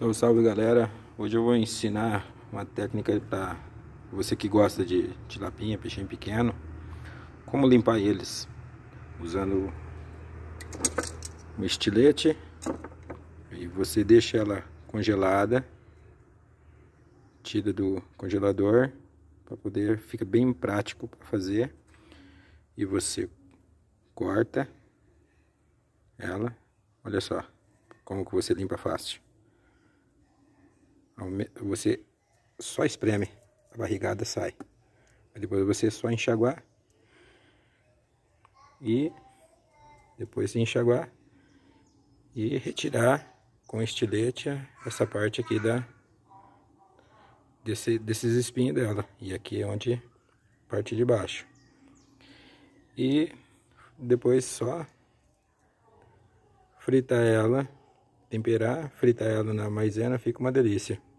Salve, salve galera! Hoje eu vou ensinar uma técnica para você que gosta de tilapinha, peixinho pequeno, como limpar eles usando um estilete e você deixa ela congelada, tira do congelador para poder, fica bem prático para fazer e você corta ela, olha só como que você limpa fácil. Você só espreme, a barrigada sai. Depois você só enxaguar. E depois enxaguar e retirar com estilete essa parte aqui da desse, desses espinhos dela. E aqui é onde parte de baixo. E depois só fritar ela, temperar, fritar ela na maisena, fica uma delícia.